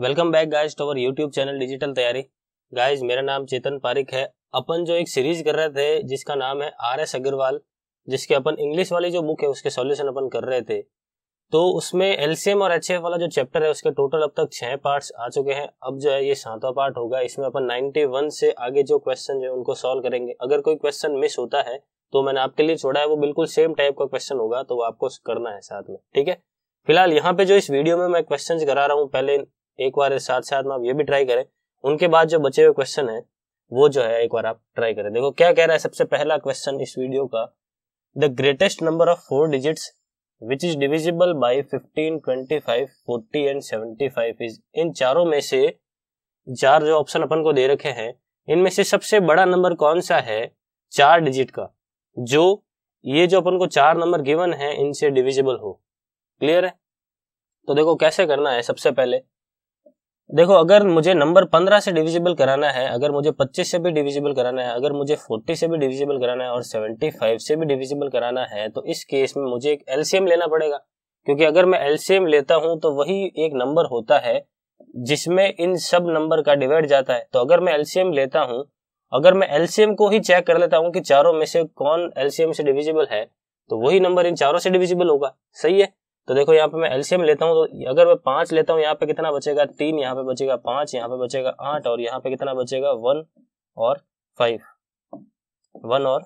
welcome back guys to our YouTube channel digital Taiyari guys मेरा नाम चेतन पारिक है अपन जो एक सीरीज कर रहे थे जिसका नाम है आर एस अग्रवाल जिसके अपन इंग्लिश वाली जो बुक है उसके सॉल्यूशन अपन कर रहे थे तो उसमें एलसीएम और एच वाला जो चैप्टर है उसके टोटल अब तक छः पार्ट्स आ चुके हैं अब जो है ये सातवा पार्ट होगा इसमें अपन 91 से आगे जो क्वेश्चन है उनको सॉल्व करेंगे अगर कोई क्वेश्चन मिस होता है तो मैंने आपके लिए छोड़ा है वो बिल्कुल सेम टाइप का क्वेश्चन होगा तो आपको करना है साथ में ठीक है फिलहाल यहाँ पे जो इस वीडियो में मैं क्वेश्चंस करा रहा हूँ पहले एक बार साथ साथ में आप ये भी ट्राई करें उनके बाद जो बचे हुए क्वेश्चन है वो जो है एक बार आप ट्राई करें देखो क्या कह रहा है सबसे पहला क्वेश्चन इस वीडियो का the greatest number of four digits which is divisible by fifteen twenty five forty and seventy five is इन चारों में से चार जो ऑप्शन अपन को दे रखे हैं इनमें से सबसे बड़ा नंबर कौन सा है चार डिजिट का जो ये जो अपन को चार नंबर गिवन है इनसे डिविजिबल हो क्लियर है तो देखो कैसे करना है सबसे पहले देखो अगर मुझे नंबर पंद्रह से डिविजिबल कराना है अगर मुझे पच्चीस से भी डिविजिबल कराना है अगर मुझे फोर्टी से भी डिविजिबल कराना है और सेवेंटी फाइव से भी डिविजिबल कराना है तो इस केस में मुझे एक एलसीएम लेना पड़ेगा क्योंकि अगर मैं एलसीएम लेता हूं तो वही एक नंबर होता है जिसमें इन सब नंबर का डिवाइड जाता है तो अगर मैं एलसीएम लेता हूं अगर मैं एलसीएम को ही चेक कर लेता हूं कि चारों में से कौन एलसीएम से डिविजिबल है तो वही नंबर इन चारों से डिविजिबल होगा सही है तो देखो यहाँ पे मैं एलसीएम लेता हूँ तो अगर मैं पांच लेता हूँ यहाँ पे कितना बचेगा तीन यहाँ पे बचेगा पांच यहाँ पे बचेगा आठ और यहाँ पे कितना बचेगा वन और फाइव वन और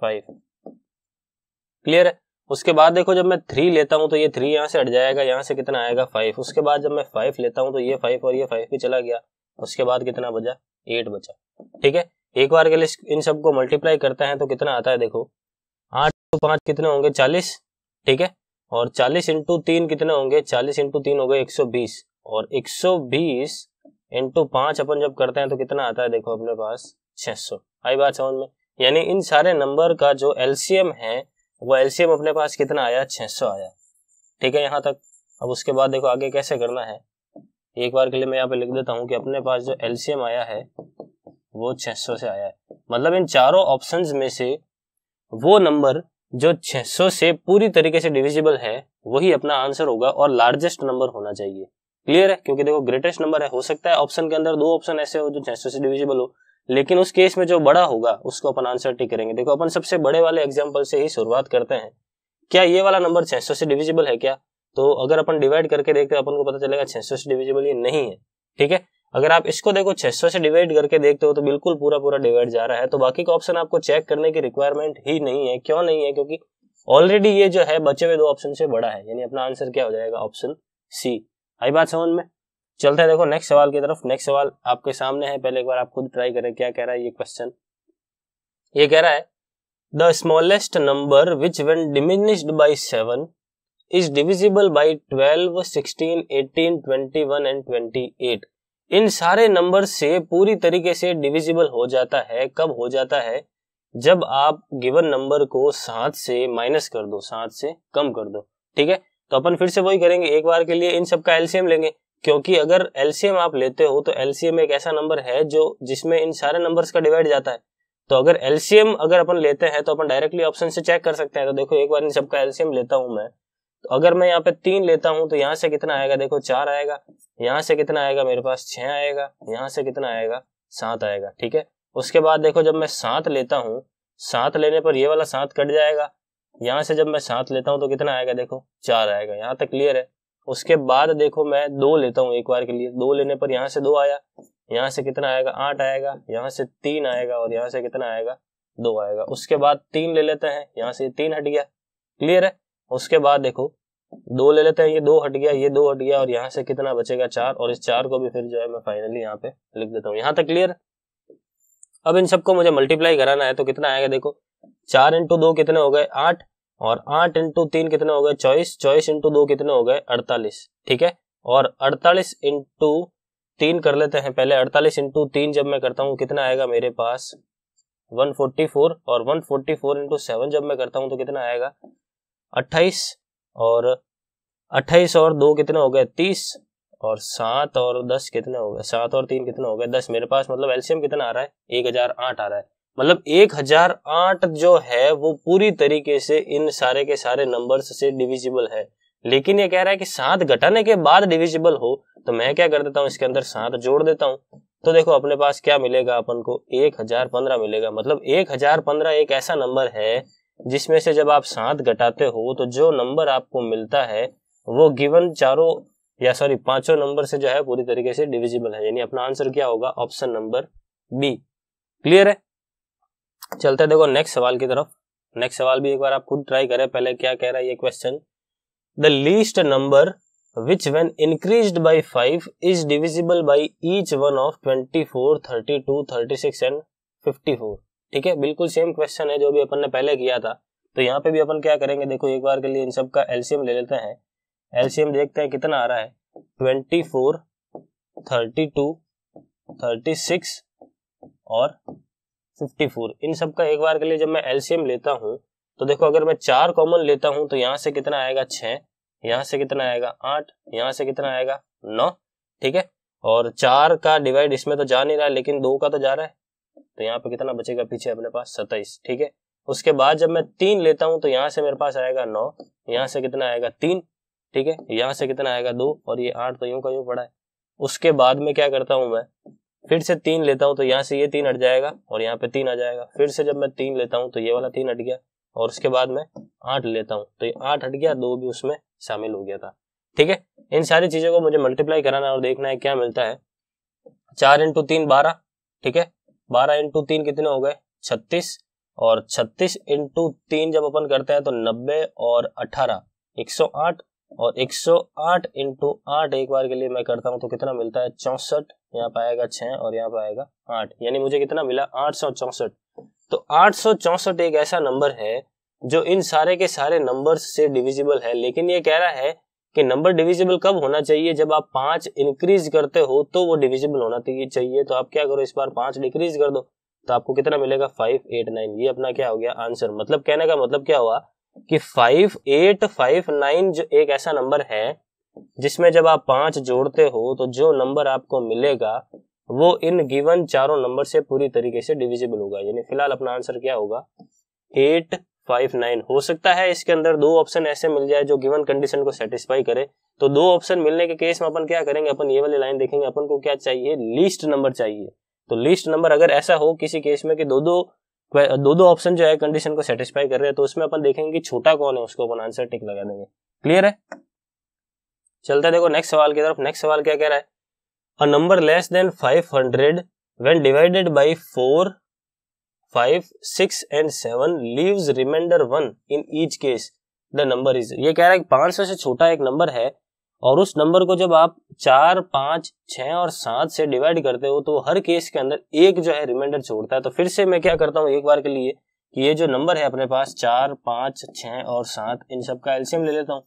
फाइव क्लियर है उसके बाद देखो जब मैं थ्री लेता हूँ तो ये थ्री यहाँ से हट जाएगा यहाँ से कितना आएगा फाइव उसके बाद जब मैं फाइव लेता हूँ तो ये फाइव और ये फाइव भी चला गया उसके बाद कितना बचा एट बचा ठीक है एक बार के लिए इन सबको मल्टीप्लाई करते हैं तो कितना आता है देखो आठ तो पांच कितने होंगे चालीस ठीक है और 40 इंटू तीन कितने होंगे 40 इंटू तीन हो गए 120 और 120 इंटू पांच अपन जब करते हैं तो कितना आता है देखो अपने पास 600 आई बात समझ में यानी इन सारे नंबर का जो एलसीएम है वो एलसीएम अपने पास कितना आया 600 आया ठीक है यहाँ तक अब उसके बाद देखो आगे कैसे करना है एक बार के लिए मैं यहाँ पे लिख देता हूँ कि अपने पास जो एलसीएम आया है वो छह से आया है मतलब इन चारों ऑप्शन में से वो नंबर जो 600 से पूरी तरीके से डिविजिबल है वही अपना आंसर होगा और लार्जेस्ट नंबर होना चाहिए क्लियर है क्योंकि देखो ग्रेटेस्ट नंबर है हो सकता है ऑप्शन के अंदर दो ऑप्शन ऐसे हो जो 600 से डिविजिबल हो लेकिन उस केस में जो बड़ा होगा उसको अपन आंसर टिक करेंगे देखो अपन सबसे बड़े वाले एग्जाम्पल से ही शुरुआत करते हैं क्या ये वाला नंबर छह से डिविजिबल है क्या तो अगर अपन डिवाइड करके देखते हैं अपन को पता चलेगा छह से डिविजिबल ये नहीं है ठीक है अगर आप इसको देखो 600 से डिवाइड करके देखते हो तो बिल्कुल पूरा पूरा डिवाइड जा रहा है तो बाकी का ऑप्शन आपको चेक करने की रिक्वायरमेंट ही नहीं है क्यों नहीं है क्योंकि ऑलरेडी ये जो है बचे हुए दो ऑप्शन से बड़ा है यानी अपना आंसर क्या हो जाएगा ऑप्शन सी आई बात समझ में चलते हैं देखो नेक्स्ट सवाल की तरफ नेक्स्ट सवाल आपके सामने है पहले एक बार आप खुद ट्राई करें क्या कह रहा है ये क्वेश्चन ये कह रहा है the smallest number which when diminished by seven is divisible by twelve sixteen eighteen twenty one and twenty eight इन सारे नंबर से पूरी तरीके से डिविजिबल हो जाता है कब हो जाता है जब आप गिवन नंबर को सात से माइनस कर दो सात से कम कर दो ठीक है तो अपन फिर से वही करेंगे एक बार के लिए इन सब का एलसीएम लेंगे क्योंकि अगर एलसीएम आप लेते हो तो एलसीएम एक ऐसा नंबर है जो जिसमें इन सारे नंबर्स का डिवाइड जाता है तो अगर एलसीएम अगर अपन लेते हैं तो अपन डायरेक्टली ऑप्शन से चेक कर सकते हैं तो देखो एक बार इन सबका एलसीएम लेता हूं मैं तो अगर मैं यहाँ पे तीन लेता हूँ तो यहाँ से कितना आएगा देखो चार आएगा यहाँ से कितना आएगा मेरे पास छह आएगा यहाँ से कितना आएगा सात आएगा ठीक है उसके बाद देखो जब मैं सात लेता हूँ सात लेने पर ये वाला सात कट जाएगा यहाँ से जब मैं सात लेता हूँ तो कितना आएगा देखो चार आएगा यहाँ तक क्लियर है उसके बाद देखो मैं दो लेता हूँ एक बार के लिए दो लेने पर यहाँ से दो आया यहाँ से कितना आएगा आठ आएगा यहाँ से तीन आएगा और यहाँ से कितना आएगा दो आएगा उसके बाद तीन ले लेते हैं यहाँ से तीन हट गया क्लियर है उसके बाद देखो दो ले लेते हैं ये दो हट गया ये दो हट गया और यहाँ से कितना बचेगा चार और इस चार को भी फिर जो है मैं फाइनली यहाँ पे लिख देता हूँ यहाँ तक क्लियर अब इन सबको मुझे मल्टीप्लाई कराना है तो कितना आएगा देखो चार इंटू दो कितने हो गए आठ और आठ इंटू तीन कितने हो गए चौबीस चौबीस इंटू दो कितने हो गए अड़तालीस ठीक है और अड़तालीस इंटू तीन कर लेते हैं पहले अड़तालीस इंटू तीन जब मैं करता हूँ कितना आएगा मेरे पास 144 और 144 फोर्टी फोर इंटू सेवन जब मैं करता हूँ तो कितना आएगा अट्ठाईस और अट्ठाईस और दो कितने हो गए तीस और सात और दस कितने हो गए सात और तीन कितने हो गए दस मेरे पास मतलब एल्शियम कितना आ रहा है एक हजार आठ आ रहा है मतलब एक हजार आठ जो है वो पूरी तरीके से इन सारे के सारे नंबर्स से डिविजिबल है लेकिन ये कह रहा है कि सात घटाने के बाद डिविजिबल हो तो मैं क्या कर देता हूँ इसके अंदर सात जोड़ देता हूँ तो देखो अपने पास क्या मिलेगा अपन को एक हजार पंद्रह मिलेगा मतलब एक हजार पंद्रह एक ऐसा नंबर है जिसमें से जब आप सात घटाते हो तो जो नंबर आपको मिलता है वो गिवन चारों या सॉरी पांचों नंबर से जो है पूरी तरीके से डिविजिबल है यानी अपना आंसर क्या होगा ऑप्शन नंबर बी क्लियर है चलते देखो नेक्स्ट सवाल की तरफ नेक्स्ट सवाल भी एक बार आप खुद ट्राई करें पहले क्या कह रहा है ये question the least number which when increase five is divisible by each one of twenty four thirty two thirty six and fifty four ठीक है बिल्कुल सेम क्वेश्चन है जो भी अपन ने पहले किया था तो यहाँ पे भी अपन क्या करेंगे देखो एक बार के लिए इन सब का एलसीएम ले लेते हैं एलसीएम देखते हैं कितना आ रहा है twenty four thirty two thirty six और फिफ्टी फोर इन सब का एक बार के लिए जब मैं एलसीएम लेता हूँ तो देखो अगर मैं चार कॉमन लेता हूँ तो यहाँ से कितना आएगा छः यहाँ से कितना आएगा आठ यहाँ से कितना आएगा नौ ठीक है और चार का डिवाइड इसमें तो जा नहीं रहा लेकिन दो का तो जा रहा है तो यहाँ पे कितना बचेगा पीछे अपने पास सताइस ठीक है उसके बाद जब मैं तीन लेता हूँ तो यहाँ से मेरे पास आएगा नौ यहाँ से कितना आएगा तीन ठीक है यहाँ से कितना आएगा दो और ये आठ तो यूं का यूं पड़ा है उसके बाद में क्या करता हूँ मैं फिर से तीन लेता हूँ तो यहाँ से ये तीन हट जाएगा और यहाँ पे तीन आ जाएगा फिर से जब मैं तीन लेता हूँ तो ये वाला तीन हट गया और उसके बाद में आठ लेता हूँ तो ये आठ हट गया दो भी उसमें शामिल हो गया था ठीक है इन सारी चीजों को मुझे मल्टीप्लाई कराना और देखना है क्या मिलता है चार इंटू तीन बारह ठीक है बारह इंटू तीन कितने हो गए छत्तीस और छत्तीस इंटू तीन जब अपन करते हैं तो नब्बे और अठारह एक सौ आठ और एक सौ आठ इंटू आठ एक बार के लिए मैं करता हूं तो कितना मिलता है चौसठ यहाँ पे आएगा छः और यहाँ पे आएगा आठ यानी मुझे कितना मिला आठ सौ चौसठ तो आठ सौ चौसठ एक ऐसा नंबर है जो इन सारे के सारे नंबर से डिविजिबल है लेकिन ये कह रहा है कि नंबर डिविजिबल कब होना चाहिए जब आप पांच इंक्रीज करते हो तो वो डिविजिबल होना तो चाहिए तो आप क्या करो इस बार पांच डिक्रीज कर दो तो आपको कितना मिलेगा फाइव एट नाइन ये अपना क्या हो गया आंसर मतलब कहने का मतलब क्या हुआ कि फाइव एट फाइव नाइन जो एक ऐसा नंबर है जिसमें जब आप पांच जोड़ते हो तो जो नंबर आपको मिलेगा वो इन गिवन चारों नंबर से पूरी तरीके से डिविजिबल होगा यानी फिलहाल अपना आंसर क्या होगा एट फाइव नाइन हो सकता है इसके अंदर दो ऑप्शन ऐसे मिल जाए जो गिवन कंडीशन को सेटिस्फाई करे तो दो ऑप्शन मिलने के केस में अपन क्या करेंगे अपन ये वाली लाइन देखेंगे अपन को क्या चाहिए लीस्ट नंबर चाहिए तो लीस्ट नंबर अगर ऐसा हो किसी केस में कि दो दो दो दो ऑप्शन जो है कंडीशन को सेटिस्फाई कर रहे हैं तो उसमें अपन देखेंगे कि छोटा कौन है उसको अपन आंसर टिक लगा देंगे क्लियर है चलते देखो नेक्स्ट सवाल की तरफ नेक्स्ट सवाल क्या कह रहा है a number less than five hundred when divided by four five six and seven leave remainder one in each case the number is ये कह रहा है पांच सौ से छोटा एक नंबर है और उस नंबर को जब आप चार पांच छह और सात से डिवाइड करते हो तो हर केस के अंदर एक जो है रिमाइंडर छोड़ता है तो फिर से मैं क्या करता हूँ एक बार के लिए कि ये जो नंबर है अपने पास चार पांच छ और सात इन सब का एल्सियम ले लेता हूँ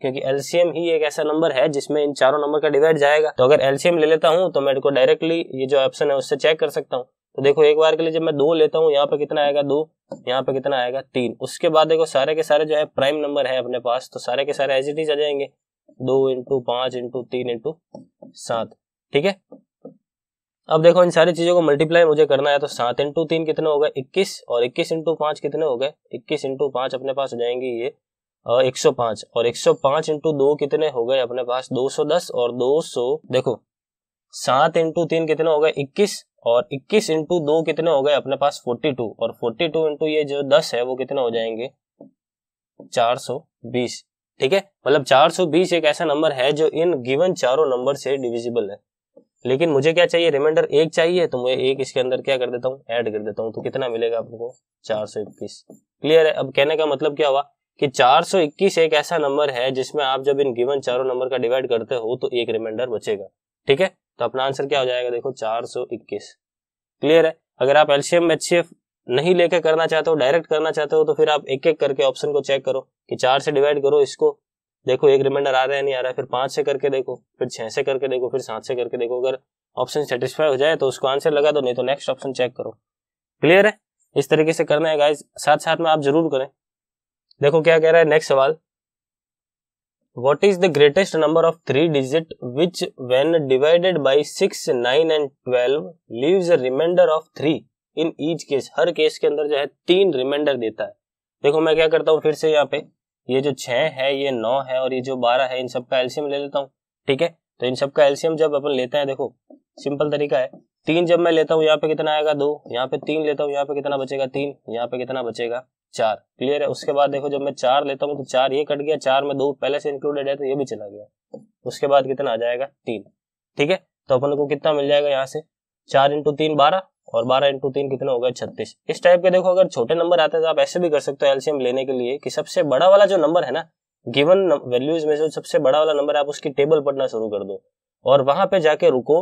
क्योंकि एलसीएम ही एक ऐसा नंबर है जिसमें इन चारों नंबर का डिवाइड जाएगा तो अगर एलसीएम ले लेता हूँ तो मैं डायरेक्टली ये जो ऑप्शन है उससे चेक कर सकता हूँ तो देखो एक बार के लिए जब मैं दो लेता हूँ यहाँ पे कितना आएगा दो यहाँ पे कितना आएगा तीन उसके बाद देखो सारे के सारे जो है प्राइम नंबर है अपने पास तो सारे के सारे एजी इट आ जाएंगे दो इंटू पांच इंटू तीन इंटू सात ठीक है अब देखो इन सारी चीजों को मल्टीप्लाई मुझे करना है तो सात इंटू तीन कितने हो गए इक्कीस और इक्कीस इंटू पांच कितने हो गए इक्कीस इंटू पांच अपने पास हो जाएंगे ये एक सौ पांच और एक सौ पांच इंटू दो कितने हो गए अपने पास दो दस और दो देखो सात इंटू तीन कितने हो गए इक्कीस और इक्कीस इंटू दो कितने हो गए अपने पास फोर्टी टू और फोर्टी टू इंटू ये जो दस है वो कितने हो जाएंगे चार बीस ठीक है मतलब चार सौ बीस एक ऐसा नंबर है जो इन गिवन चारों नंबर से डिविजिबल है लेकिन मुझे क्या चाहिए रिमाइंडर एक चाहिए तो मैं एक इसके अंदर क्या कर देता हूँ ऐड कर देता हूँ तो कितना मिलेगा आपको चार सौ इक्कीस क्लियर है अब कहने का मतलब क्या हुआ कि 421 एक ऐसा नंबर है जिसमें आप जब इन गिवन चारों नंबर का डिवाइड करते हो तो एक रिमाइंडर बचेगा ठीक है तो अपना आंसर क्या हो जाएगा देखो 421 क्लियर है अगर आप एलसीएम एच नहीं लेके करना चाहते हो डायरेक्ट करना चाहते हो तो फिर आप एक एक करके ऑप्शन को चेक करो कि चार से डिवाइड करो इसको देखो एक रिमाइंडर आ रहा है नहीं आ रहा है फिर पांच से करके देखो फिर छह से करके देखो फिर सात से करके देखो अगर ऑप्शन सेटिस्फाई हो जाए तो उसको आंसर लगा दो नहीं तो नेक्स्ट ऑप्शन चेक करो क्लियर है इस तरीके से करना है गाइज साथ साथ में आप जरूर करें देखो क्या कह रहा है नेक्स्ट सवाल what is the greatest number of three digit which when divided by six nine and twelve leave remainder of three in each case हर केस के अंदर जो है तीन रिमाइंडर देता है देखो मैं क्या करता हूँ फिर से यहाँ पे ये जो छह है ये नौ है और ये जो बारह है इन सबका एल्सियम ले लेता हूँ ठीक है तो इन सबका एल्सियम जब अपन लेते हैं देखो सिंपल तरीका है तीन जब मैं लेता हूँ यहाँ पे कितना आएगा दो यहाँ पे तीन लेता हूँ यहाँ पे कितना बचेगा तीन यहाँ पे कितना बचेगा चार क्लियर है उसके बाद देखो जब मैं चार लेता हूँ तो चार ये कट गया चार में दो पहले से इंक्लूडेड है तो ये भी चला गया उसके बाद कितना आ जाएगा तीन ठीक है तो अपन को कितना मिल जाएगा यहाँ से चार इंटू तीन बारह और बारह इंटू तीन कितना होगा छत्तीस इस टाइप के देखो अगर छोटे नंबर आते हैं तो आप ऐसे भी कर सकते हो एलसीएम लेने के लिए कि सबसे बड़ा वाला जो नंबर है ना गिवन वैल्यूज में से सबसे बड़ा वाला नंबर आप उसकी टेबल पढ़ना शुरू कर दो और वहां पे जाके रुको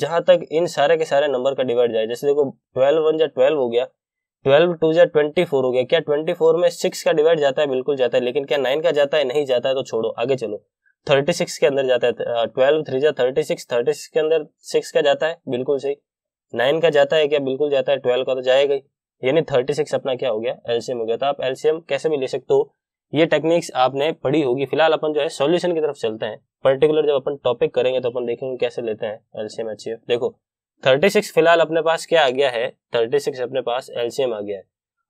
जहां तक इन सारे के सारे नंबर का डिवाइड जाए जैसे देखो ट्वेल्व वन या ट्वेल्व हो गया ट्वेल्व टू जै ट्वेंटी फोर हो गया क्या ट्वेंटी फोर में सिक्स का डिवाइड जाता है बिल्कुल जाता है लेकिन क्या नाइन का जाता है नहीं जाता है तो छोड़ो आगे चलो थर्टी सिक्स के अंदर जाता है ट्वेल्व थ्री जै थर्टी सिक्स थर्टी सिक्स के अंदर सिक्स का जाता है बिल्कुल सही नाइन का जाता है क्या बिल्कुल जाता है ट्वेल्व का तो जाएगा ही यानी थर्टी सिक्स अपना क्या हो गया एलसीएम हो गया तो आप एलसीएम कैसे भी ले सकते हो ये टेक्निक्स आपने पढ़ी होगी फिलहाल अपन जो है सॉल्यूशन की तरफ चलते हैं पर्टिकुलर जब अपन टॉपिक करेंगे तो अपन देखेंगे कैसे लेते हैं एलसीएम एच देखो थर्टी सिक्स फिलहाल अपने पास क्या आ गया है थर्टी सिक्स अपने पास एलसीएम आ गया है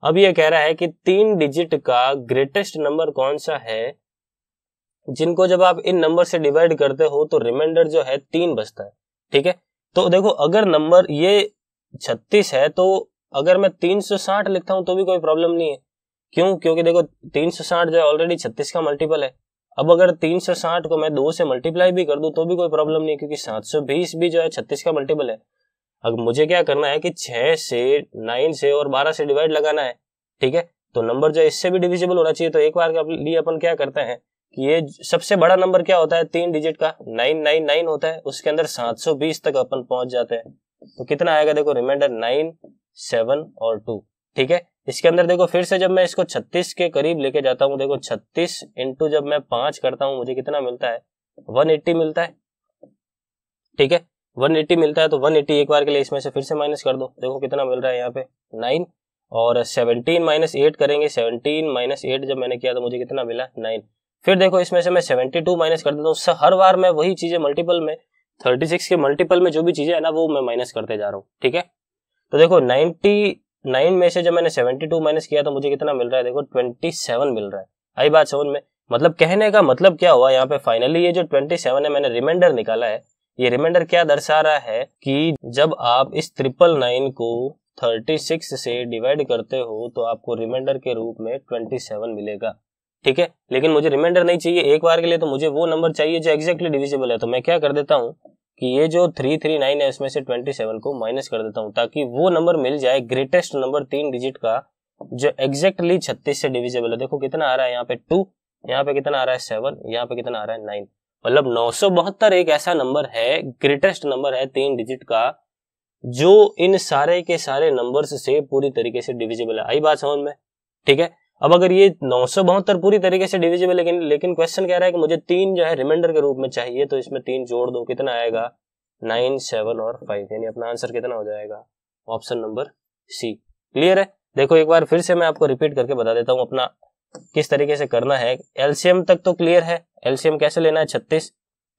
अब ये कह रहा है कि तीन डिजिट का ग्रेटेस्ट नंबर कौन सा है जिनको जब आप इन नंबर से डिवाइड करते हो तो रिमाइंडर जो है तीन बचता है ठीक है तो देखो अगर नंबर ये छत्तीस है तो अगर मैं तीन सौ साठ लिखता हूं तो भी कोई प्रॉब्लम नहीं है क्यों क्योंकि देखो तीन सौ साठ जो है ऑलरेडी छत्तीस का मल्टीपल है अब अगर तीन सौ साठ को मैं दो से मल्टीप्लाई भी कर दूं तो भी कोई प्रॉब्लम नहीं है क्योंकि सात सौ बीस भी जो है छत्तीस का मल्टीपल है अब मुझे क्या करना है कि छह से नाइन से और बारह से डिवाइड लगाना है ठीक है तो नंबर जो इससे भी डिविजिबल होना चाहिए तो एक बार लिए अपन क्या करते हैं कि ये सबसे बड़ा नंबर क्या होता है तीन डिजिट का नाइन नाइन नाइन होता है उसके अंदर सात सौ बीस तक अपन पहुंच जाते हैं तो कितना आएगा देखो रिमाइंडर नाइन सेवन और टू ठीक है इसके अंदर देखो फिर से जब मैं इसको छत्तीस के करीब लेके जाता हूँ देखो छत्तीस इंटू जब मैं पांच करता हूँ मुझे कितना मिलता है वन एट्टी मिलता है ठीक है वन एट्टी मिलता है तो वन एट्टी एक बार के लिए इसमें से फिर से माइनस कर दो देखो कितना मिल रहा है यहाँ पे नाइन और सेवनटीन माइनस एट करेंगे सेवनटीन माइनस एट जब मैंने किया तो मुझे कितना मिला नाइन फिर देखो इसमें से मैं टू माइनस कर देता हूँ हर बार मैं वही चीजें मल्टीपल में थर्टी सिक्स के मल्टीपल में जो भी चीजें है ना वो मैं माइनस करते जा रहा हूँ ठीक है तो देखो नाइनटी नाइन में से जब मैंने टू माइनस किया तो मुझे कितना मिल रहा है देखो ट्वेंटी सेवन मिल रहा है आई बात सेवन में मतलब कहने का मतलब क्या हुआ यहाँ पे फाइनली ये जो ट्वेंटी सेवन है मैंने रिमाइंडर निकाला है ये रिमाइंडर क्या दर्शा रहा है कि जब आप इस ट्रिपल नाइन को 36 से डिवाइड करते हो तो आपको रिमाइंडर के रूप में 27 मिलेगा ठीक है लेकिन मुझे रिमाइंडर नहीं चाहिए एक बार के लिए तो मुझे वो नंबर चाहिए जो एक्जैक्टली डिविजिबल है तो मैं क्या कर देता हूँ कि ये जो थ्री थ्री नाइन है उसमें से ट्वेंटी सेवन को माइनस कर देता हूँ ताकि वो नंबर मिल जाए ग्रेटेस्ट नंबर तीन डिजिट का जो एग्जैक्टली छत्तीस से डिविजिबल है देखो कितना आ रहा है यहाँ पे टू यहाँ पे कितना आ रहा है सेवन यहाँ पे कितना आ रहा है नाइन मतलब नौ एक ऐसा नंबर है ग्रेटेस्ट नंबर है तीन डिजिट का जो इन सारे के सारे नंबर्स से पूरी तरीके से डिविजिबल है आई बात समझ में ठीक है अब अगर ये नौ पूरी तरीके से डिविजिबल लेकिन लेकिन क्वेश्चन कह रहा है कि मुझे तीन जो है रिमाइंडर के रूप में चाहिए तो इसमें तीन जोड़ दो कितना आएगा नाइन सेवन और फाइव यानी अपना आंसर कितना हो जाएगा ऑप्शन नंबर सी क्लियर है देखो एक बार फिर से मैं आपको रिपीट करके बता देता हूँ अपना किस तरीके से करना है एलसीएम तक तो क्लियर है एलसीएम कैसे लेना है छत्तीस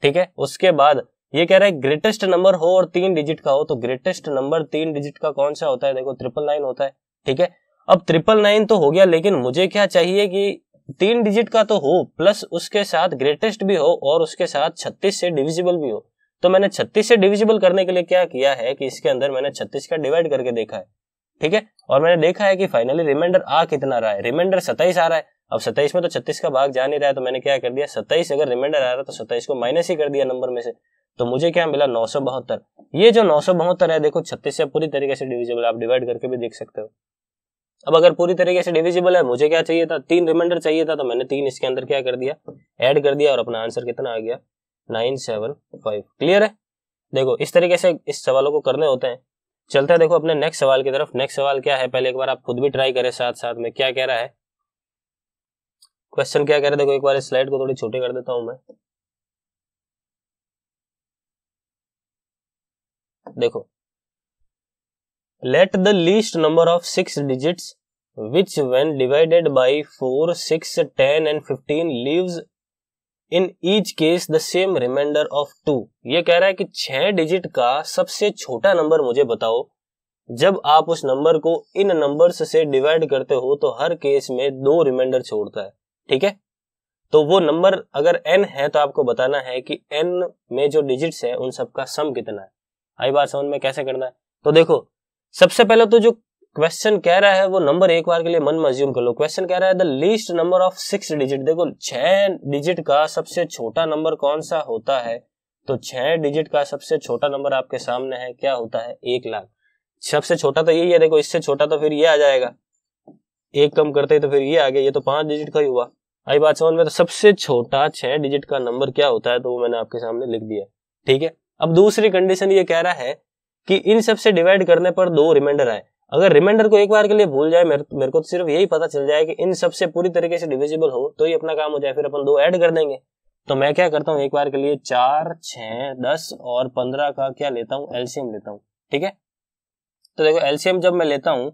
ठीक है उसके बाद ये कह रहा है ग्रेटेस्ट नंबर हो और तीन डिजिट का हो तो ग्रेटेस्ट नंबर तीन डिजिट का कौन सा होता है देखो ट्रिपल नाइन होता है ठीक है अब ट्रिपल नाइन तो हो गया लेकिन मुझे क्या चाहिए कि तीन डिजिट का तो हो प्लस उसके साथ ग्रेटेस्ट भी हो और उसके साथ छत्तीस से डिविजिबल भी हो तो मैंने छत्तीस से डिविजिबल करने के लिए क्या किया है कि इसके अंदर मैंने छत्तीस का डिवाइड करके देखा है ठीक है और मैंने देखा है कि फाइनली रिमाइंडर आ कितना रहा है रिमाइंडर सत्ताईस आ रहा है अब सत्ताईस में तो छत्तीस का भाग जा नहीं रहा है तो मैंने क्या कर दिया सत्ताईस अगर रिमाइंडर आ रहा है तो सत्ताईस को माइनस ही कर दिया नंबर में से तो मुझे क्या मिला नौ सौ बहत्तर ये जो नौ सौ बहत्तर है देखो छत्तीस से पूरी तरीके से डिविजिबल आप डिवाइड करके भी देख सकते हो अब अगर पूरी तरीके से डिविजिबल है मुझे क्या चाहिए था तीन रिमाइंडर चाहिए था तो मैंने तीन इसके अंदर क्या कर दिया ऐड कर दिया और अपना आंसर कितना आ गया नाइन सेवन फाइव क्लियर है देखो इस तरीके से इस सवालों को करने होते हैं चलते हैं देखो अपने नेक्स्ट सवाल की तरफ नेक्स्ट सवाल क्या है पहले एक बार आप खुद भी ट्राई करें साथ साथ में क्या कह रहा है क्वेश्चन क्या कह रहे देखो एक बार इस स्लाइड को थोड़ी छोटी कर देता हूं मैं देखो let the least number of six digits which when divided by four six ten and fifteen leave in each case the same remainder of two ये कह रहा है कि छह डिजिट का सबसे छोटा नंबर मुझे बताओ जब आप उस नंबर को इन नंबर्स से डिवाइड करते हो तो हर केस में दो रिमाइंडर छोड़ता है ठीक है तो वो नंबर अगर एन है तो आपको बताना है कि एन में जो डिजिट्स है उन सबका सम कितना है आई बात समझ में कैसे करना है तो देखो सबसे पहले तो जो क्वेश्चन कह रहा है वो नंबर एक बार के लिए मन में अज्यूम कर लो क्वेश्चन कह रहा है the least number of six digit देखो छह डिजिट का सबसे छोटा नंबर कौन सा होता है तो छह डिजिट का सबसे छोटा नंबर आपके सामने है क्या होता है एक लाख सबसे छोटा तो यही है देखो इससे छोटा तो फिर ये आ जाएगा एक कम करते तो फिर ये आ गया ये तो पांच डिजिट का ही हुआ आई बात समझ में तो सबसे छोटा छह डिजिट का नंबर क्या होता है तो वो मैंने आपके सामने लिख दिया ठीक है अब दूसरी कंडीशन ये कह रहा है कि इन सबसे डिवाइड करने पर दो रिमाइंडर आए अगर रिमाइंडर को एक बार के लिए भूल जाए मेरे, मेरे को तो सिर्फ यही पता चल जाए कि इन सबसे पूरी तरीके से डिविजिबल हो तो ही अपना काम हो जाए फिर अपन दो ऐड कर देंगे तो मैं क्या करता हूँ एक बार के लिए चार छ दस और पंद्रह का क्या लेता हूँ एलसीएम लेता हूँ ठीक है तो देखो एलसीएम जब मैं लेता हूँ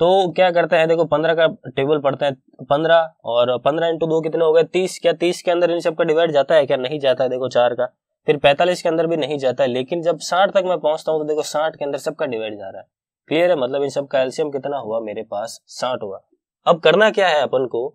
तो क्या करता है देखो पंद्रह का टेबल पड़ता है पंद्रह और पंद्रह इंटू दो कितने हो गए तीस क्या तीस के अंदर इन सबका डिवाइड जाता है क्या नहीं जाता है देखो चार का फिर पैंतालीस के अंदर भी नहीं जाता है लेकिन जब साठ तक मैं पहुंचता हूँ तो देखो साठ के अंदर सबका डिवाइड जा रहा है क्लियर है मतलब इन सब का एल्शियम कितना हुआ मेरे पास साठ हुआ अब करना क्या है अपन को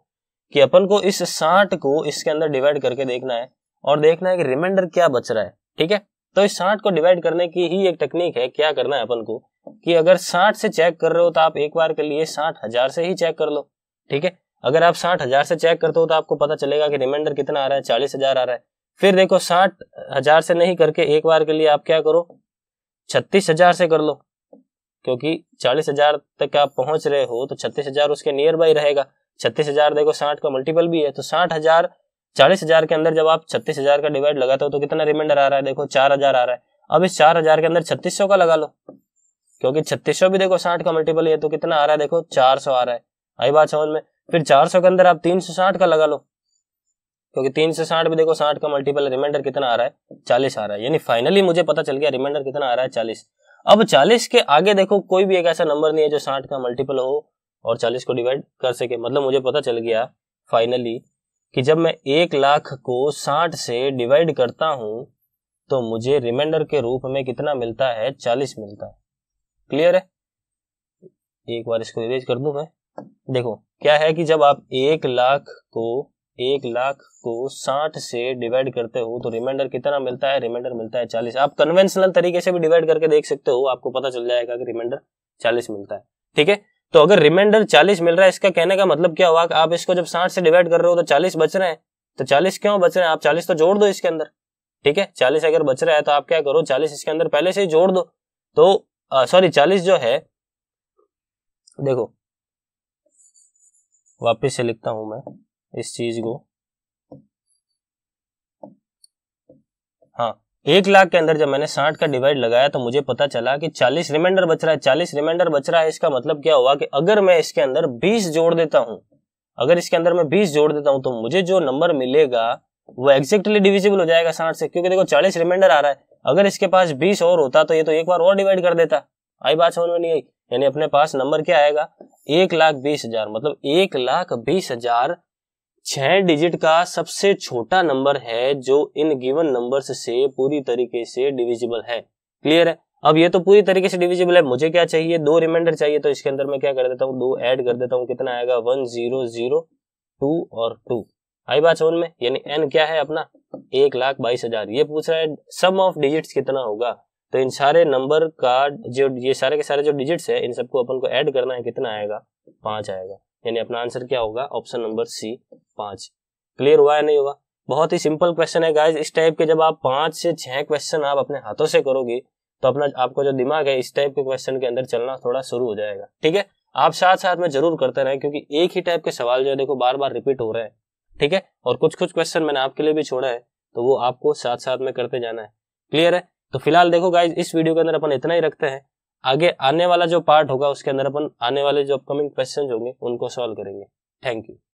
कि अपन को इस साठ को इसके अंदर डिवाइड करके देखना है और देखना है कि रिमाइंडर क्या बच रहा है ठीक है तो इस साठ को डिवाइड करने की ही एक टेक्निक है क्या करना है अपन को कि अगर साठ से चेक कर रहे हो तो आप एक बार के लिए साठ हजार से ही चेक कर लो ठीक है अगर आप साठ हजार से चेक करते हो तो आपको पता चलेगा कि रिमाइंडर कितना आ रहा है चालीस हजार आ रहा है फिर देखो साठ हजार से नहीं करके एक बार के लिए आप क्या करो छत्तीस हजार से कर लो क्योंकि चालीस हजार तक आप पहुंच रहे हो तो छत्तीस हजार उसके नियर बाई रहेगा छत्तीस हजार देखो साठ का मल्टीपल भी है तो साठ हजार चालीस हजार के अंदर जब आप छत्तीस हजार का डिवाइड लगाते हो तो कितना रिमाइंडर आ रहा है देखो चार हजार आ रहा है अब इस चार हजार के अंदर छत्तीस सौ का लगा लो क्योंकि छत्तीस सौ भी देखो साठ का मल्टीपल है तो कितना आ रहा है देखो चार सौ आ रहा है आई बात समझ में फिर चार सौ के अंदर आप तीन सौ साठ का लगा लो क्योंकि तीन सौ साठ भी देखो साठ का मल्टीपल रिमाइंडर कितना आ रहा है चालीस आ रहा है यानी फाइनली मुझे पता चल गया रिमाइंडर कितना आ रहा है चालीस अब 40 के आगे देखो कोई भी एक ऐसा नंबर नहीं है जो 60 का मल्टीपल हो और 40 को डिवाइड कर सके मतलब मुझे पता चल गया फाइनली कि जब मैं एक लाख को 60 से डिवाइड करता हूं तो मुझे रिमाइंडर के रूप में कितना मिलता है 40 मिलता है क्लियर है एक बार इसको इरेज कर दू मैं देखो क्या है कि जब आप एक लाख को एक लाख को साठ से डिवाइड करते हो तो रिमाइंडर कितना मिलता है रिमाइंडर मिलता है चालीस आप कन्वेंशनल तरीके से भी डिवाइड करके देख सकते हो आपको पता चल जाएगा कि रिमाइंडर चालीस मिलता है ठीक है तो अगर रिमाइंडर चालीस मिल रहा है इसका कहने का मतलब क्या हुआ आप इसको जब साठ से डिवाइड कर रहे हो तो चालीस बच रहे हैं तो चालीस क्यों बच रहे हैं आप चालीस तो जोड़ दो इसके अंदर ठीक है चालीस अगर बच रहा है तो आप क्या करो चालीस इसके अंदर पहले से ही जोड़ दो तो सॉरी चालीस जो है देखो वापिस से लिखता हूं मैं इस चीज को हाँ एक लाख के अंदर जब मैंने साठ का डिवाइड लगाया तो मुझे पता चला कि चालीस रिमाइंडर बच रहा है चालीस रिमाइंडर बच रहा है इसका मतलब क्या हुआ कि अगर मैं इसके अंदर बीस जोड़ देता हूं अगर इसके अंदर मैं बीस जोड़ देता हूं तो मुझे जो नंबर मिलेगा वो एग्जैक्टली डिविजिबल हो जाएगा साठ से क्योंकि देखो चालीस रिमाइंडर आ रहा है अगर इसके पास बीस और होता तो ये तो एक बार और डिवाइड कर देता आई बात समझ में नहीं आई यानी अपने पास नंबर क्या आएगा एक लाख बीस हजार मतलब एक लाख बीस हजार छह डिजिट का सबसे छोटा नंबर है जो इन गिवन नंबर्स से पूरी तरीके से डिविजिबल है क्लियर है अब ये तो पूरी तरीके से डिविजिबल है मुझे क्या चाहिए दो रिमाइंडर चाहिए तो इसके अंदर मैं क्या कर देता हूँ दो ऐड कर देता हूँ कितना आएगा वन जीरो जीरो टू और टू आई बात समझ में यानी एन क्या है अपना एक लाख बाईस हजार ये पूछ रहा है सम ऑफ डिजिट्स कितना होगा तो इन सारे नंबर का जो ये सारे के सारे जो डिजिट्स है इन सबको अपन को ऐड करना है कितना आएगा पांच आएगा यानी अपना आंसर क्या होगा ऑप्शन नंबर सी पांच क्लियर हुआ या नहीं हुआ बहुत ही सिंपल क्वेश्चन है गाइज इस टाइप के जब आप पांच से छह क्वेश्चन आप अपने हाथों से करोगे तो अपना आपको जो दिमाग है इस टाइप के क्वेश्चन के अंदर चलना थोड़ा शुरू हो जाएगा ठीक है आप साथ साथ में जरूर करते रहे क्योंकि एक ही टाइप के सवाल जो है देखो बार बार रिपीट हो रहे हैं ठीक है और कुछ कुछ क्वेश्चन मैंने आपके लिए भी छोड़ा है तो वो आपको साथ साथ में करते जाना है क्लियर है तो फिलहाल देखो गाइज इस वीडियो के अंदर अपन इतना ही रखते हैं आगे आने वाला जो पार्ट होगा उसके अंदर अपन आने वाले जो अपकमिंग क्वेश्चन होंगे उनको सॉल्व करेंगे थैंक यू